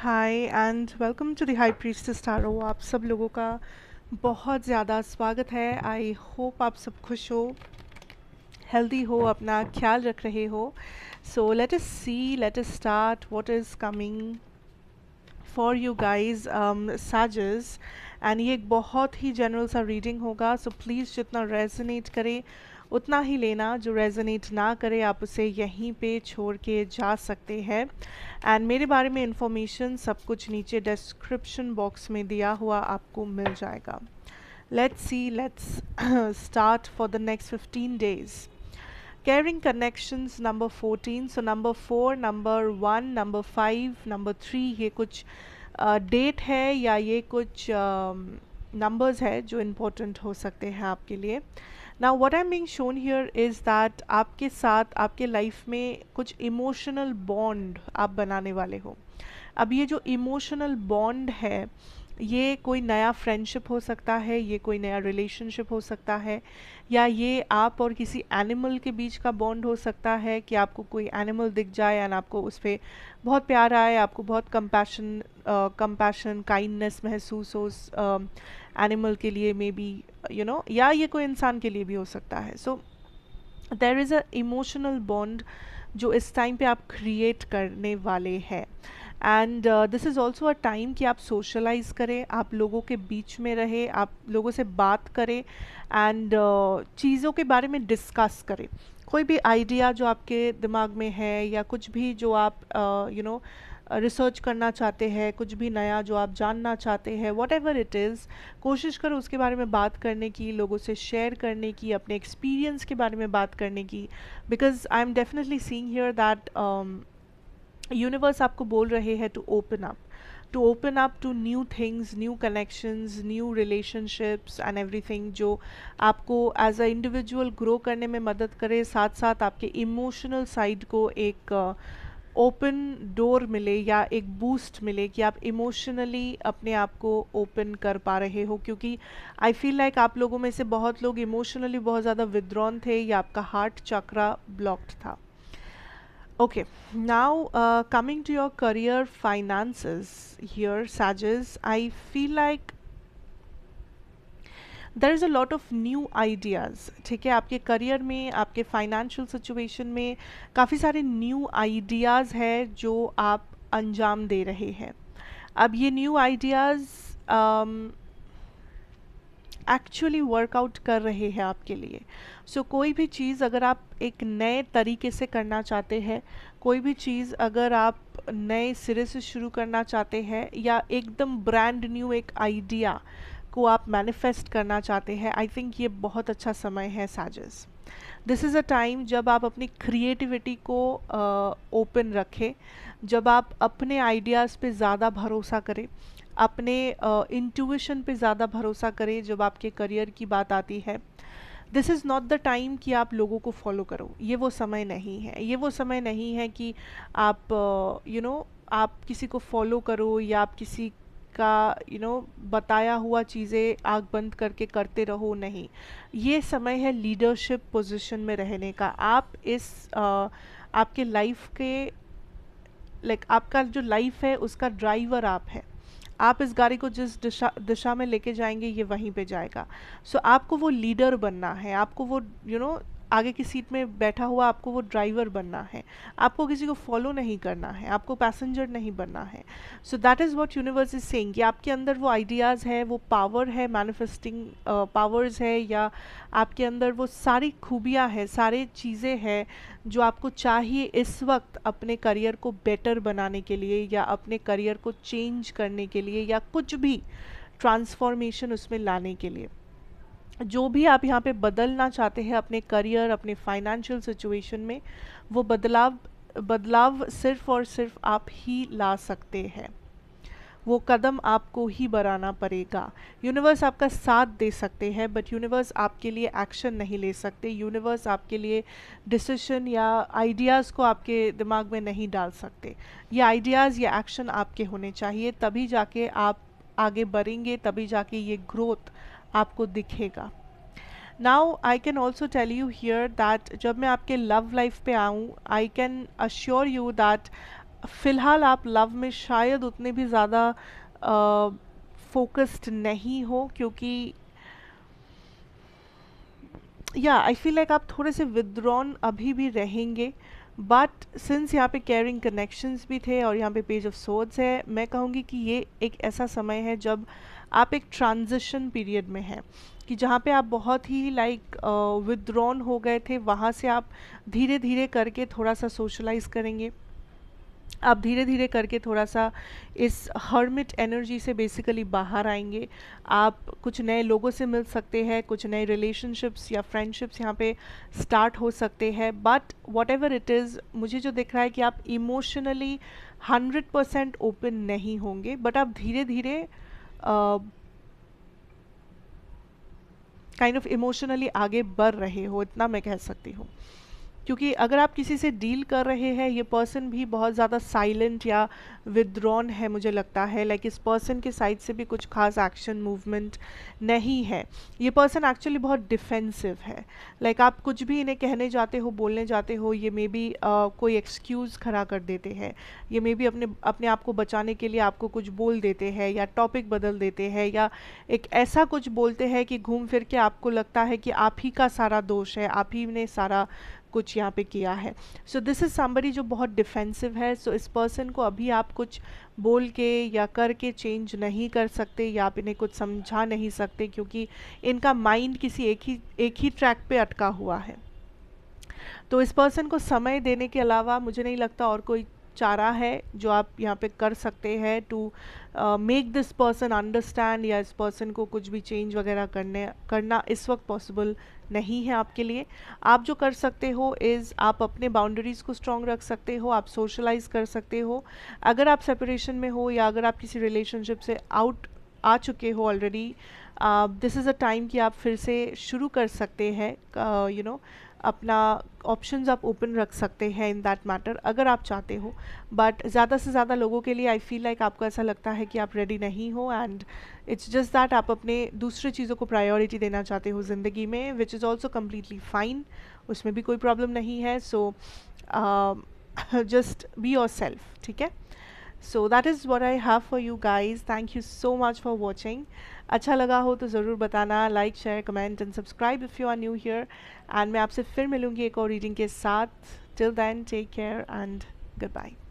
hi and welcome to the high priestess tarot आप सब लोगों का बहुत ज़्यादा स्वागत है आई होप आप सब खुश हो हेल्दी हो अपना ख्याल रख रहे हो so let us see let us start what is coming for you guys साजेस एंड ये एक बहुत ही जनरल सा रीडिंग होगा सो so प्लीज़ जितना रेजोनेट करे उतना ही लेना जो रेजोनेट ना करे आप उसे यहीं पे छोड़ के जा सकते हैं एंड मेरे बारे में इंफॉर्मेशन सब कुछ नीचे डिस्क्रिप्शन बॉक्स में दिया हुआ आपको मिल जाएगा let's see let's start for the next fifteen days carrying connection number fourteen so number four number one number five number three ये कुछ डेट uh, है या ये कुछ नंबर्स um, uh, है जो इम्पोर्टेंट हो सकते हैं आपके लिए now what I am being shown here is that आपके साथ आपके लाइफ में कुछ इमोशनल बॉन्ड आप बनाने वाले हो अब ये जो इमोशनल बॉन्ड है ये कोई नया फ्रेंडशिप हो सकता है ये कोई नया रिलेशनशिप हो सकता है या ये आप और किसी एनिमल के बीच का बॉन्ड हो सकता है कि आपको कोई एनिमल दिख जाए एंड आपको उस पर बहुत प्यार आए आपको बहुत कंपैशन कंपैशन काइंडनेस महसूस हो एनिमल के लिए मे बी यू नो या ये कोई इंसान के लिए भी हो सकता है so there is a emotional bond जो इस टाइम पे आप क्रिएट करने वाले हैं and this is also a time कि आप सोशलाइज करें आप लोगों के बीच में रहे आप लोगों से बात करें एंड uh, चीज़ों के बारे में डिस्कस करें कोई भी आइडिया जो आपके दिमाग में है या कुछ भी जो आप you uh, know you know, research करना चाहते हैं कुछ भी नया जो आप जानना चाहते हैं वॉट एवर इट इज़ कोशिश करो उसके बारे में बात करने की लोगों से शेयर करने की अपने एक्सपीरियंस के बारे में बात करने की because I am definitely seeing here that universe आपको बोल रहे हैं to open up to open up to new things new connections new relationships and everything जो आपको एज अ इंडिविजुअल ग्रो करने में मदद करे साथ साथ आपके इमोशनल साइड को एक uh, ओपन डोर मिले या एक बूस्ट मिले कि आप इमोशनली अपने आप को ओपन कर पा रहे हो क्योंकि आई फील लाइक आप लोगों में से बहुत लोग इमोशनली बहुत ज़्यादा विद्रॉन थे या आपका हार्ट चक्रा ब्लॉक्ड था okay now coming to your career finances here here I feel like there is a lot of new ideas ठीक है आपके करियर में आपके फाइनेंशियल सिचुएशन में काफ़ी सारे न्यू आइडियाज़ है जो आप अंजाम दे रहे हैं अब ये न्यू आइडियाज़ एक्चुअली वर्कआउट कर रहे हैं आपके लिए सो so, कोई भी चीज़ अगर आप एक नए तरीके से करना चाहते हैं कोई भी चीज़ अगर आप नए सिरे से शुरू करना चाहते हैं या एकदम ब्रांड न्यू एक आइडिया को आप मैनिफेस्ट करना चाहते हैं आई थिंक ये बहुत अच्छा समय है साजिस दिस इज़ अ टाइम जब आप अपनी क्रिएटिविटी को ओपन uh, रखें जब आप अपने आइडियाज़ पे ज़्यादा भरोसा करें अपने इंट्यूशन uh, पे ज़्यादा भरोसा करें जब आपके करियर की बात आती है this is not the time कि आप लोगों को फॉलो करो ये वो समय नहीं है ये वो समय नहीं है कि आप you uh, know you know, आप किसी को फॉलो करो या आप किसी का यू you नो know, बताया हुआ चीज़ें आग बंद करके करते रहो नहीं ये समय है लीडरशिप पोजीशन में रहने का आप इस आ, आपके लाइफ के लाइक आपका जो लाइफ है उसका ड्राइवर आप है आप इस गाड़ी को जिस दिशा दिशा में लेके जाएंगे ये वहीं पे जाएगा सो so, आपको वो लीडर बनना है आपको वो यू you नो know, आगे की सीट में बैठा हुआ आपको वो ड्राइवर बनना है आपको किसी को फॉलो नहीं करना है आपको पैसेंजर नहीं बनना है so that is what universe is saying कि आपके अंदर वो आइडियाज़ हैं वो पावर है मैनिफेस्टिंग पावर्स है या आपके अंदर वो सारी खूबियाँ हैं सारे चीज़ें हैं जो आपको चाहिए इस वक्त अपने करियर को बेटर बनाने के लिए या अपने करियर को चेंज करने के लिए या कुछ भी ट्रांसफॉर्मेशन उसमें लाने के लिए जो भी आप यहाँ पे बदलना चाहते हैं अपने करियर अपने फाइनेंशियल सिचुएशन में वो बदलाव बदलाव सिर्फ और सिर्फ आप ही ला सकते हैं वो कदम आपको ही बढ़ाना पड़ेगा यूनिवर्स आपका साथ दे सकते हैं बट यूनिवर्स आपके लिए एक्शन नहीं ले सकते यूनिवर्स आपके लिए डिसीशन या आइडियाज़ को आपके दिमाग में नहीं डाल सकते ये आइडियाज़ या एक्शन आपके होने चाहिए तभी जाके आप आगे बढ़ेंगे तभी जाके ये ग्रोथ आपको दिखेगा now I can also tell you here that जब मैं आपके लव लाइफ पे आऊँ I can assure you that फ़िलहाल आप लव में शायद उतने भी ज़्यादा फोकस्ड uh, नहीं हो क्योंकि या आई फील लाइक आप थोड़े से विद्रॉन अभी भी रहेंगे बट सिंस यहाँ पे केयरिंग कनेक्शंस भी थे और यहाँ पे पेज ऑफ सोर्ड्स है मैं कहूँगी कि ये एक ऐसा समय है जब uh, आप एक ट्रांजिशन पीरियड में हैं कि जहाँ पे आप बहुत ही लाइक विदड्रॉन हो गए थे वहाँ से आप धीरे धीरे करके थोड़ा सा सोशलाइज करेंगे आप धीरे धीरे करके थोड़ा सा इस हर्मिट एनर्जी से बेसिकली बाहर आएंगे आप कुछ नए लोगों से मिल सकते हैं कुछ नए रिलेशनशिप्स या फ्रेंडशिप्स यहाँ पे स्टार्ट हो सकते हैं but whatever it is मुझे जो दिख रहा है कि आप इमोशनली हंड्रेड परसेंट ओपन नहीं होंगे बट आप धीरे धीरे काइंड ऑफ इमोशनली आगे बढ़ रहे हो इतना मैं कह सकती हूँ क्योंकि अगर आप किसी से डील कर रहे हैं ये पर्सन भी बहुत ज़्यादा साइलेंट या विद्रॉन है मुझे लगता है लाइक like इस पर्सन के साइड से भी कुछ खास एक्शन मूवमेंट नहीं है ये पर्सन एक्चुअली बहुत डिफेंसिव है लाइक like आप कुछ भी इन्हें कहने जाते हो बोलने जाते हो ये मे बी कोई एक्सक्यूज़ खड़ा कर देते हैं ये मे बी अपने अपने आप को बचाने के लिए आपको कुछ बोल देते हैं या टॉपिक बदल देते हैं या एक ऐसा कुछ बोलते हैं कि घूम फिर के आपको लगता है कि आप ही का सारा दोष है आप ही ने सारा कुछ यहाँ पे किया है सो दिस इज़ समबडी जो बहुत डिफेंसिव है सो so इस पर्सन को अभी आप कुछ बोल के या करके चेंज नहीं कर सकते या आप इन्हें कुछ समझा नहीं सकते क्योंकि इनका माइंड किसी एक ही एक ही ट्रैक पे अटका हुआ है तो इस पर्सन को समय देने के अलावा मुझे नहीं लगता और कोई चारा है जो आप यहाँ पे कर सकते हैं to make this person understand या इस पर्सन को कुछ भी चेंज वगैरह करने करना इस वक्त पॉसिबल नहीं है आपके लिए आप जो कर सकते हो इज़ आप अपने बाउंड्रीज़ को स्ट्रॉन्ग रख सकते हो आप सोशलाइज कर सकते हो अगर आप सेपरेशन में हो या अगर आप किसी रिलेशनशिप से आउट आ चुके हो already this is a time कि आप फिर से शुरू कर सकते हैं यू uh, नो अपना ऑप्शंस आप ओपन रख सकते हैं इन दैट मैटर अगर आप चाहते हो बट ज़्यादा से ज़्यादा लोगों के लिए आई फील लाइक आपको ऐसा लगता है कि आप रेडी नहीं हो एंड इट्स जस्ट दैट आप अपने दूसरे चीज़ों को प्रायोरिटी देना चाहते हो ज़िंदगी में which is also completely fine उसमें भी कोई प्रॉब्लम नहीं है so just be yourself ठीक है so that is what I have for you guys thank you so much for watching अच्छा लगा हो तो ज़रूर बताना like share comment and subscribe if you are new here and मैं आपसे फिर मिलूंगी एक और रीडिंग के साथ till then take care and good bye